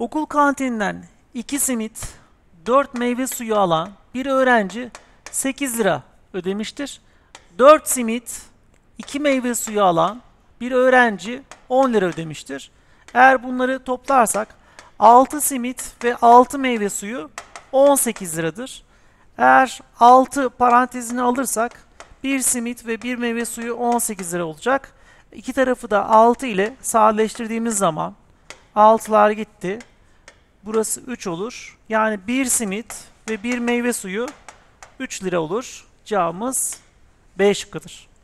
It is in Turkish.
Okul kantininden 2 simit, 4 meyve suyu alan bir öğrenci 8 lira ödemiştir. 4 simit, 2 meyve suyu alan bir öğrenci 10 lira ödemiştir. Eğer bunları toplarsak 6 simit ve 6 meyve suyu 18 liradır. Eğer 6 parantezini alırsak 1 simit ve 1 meyve suyu 18 lira olacak. İki tarafı da 6 ile sadeleştirdiğimiz zaman 6'lar gitti. Burası 3 olur. Yani 1 simit ve 1 meyve suyu 3 lira olur. Cevabımız B şıkkıdır.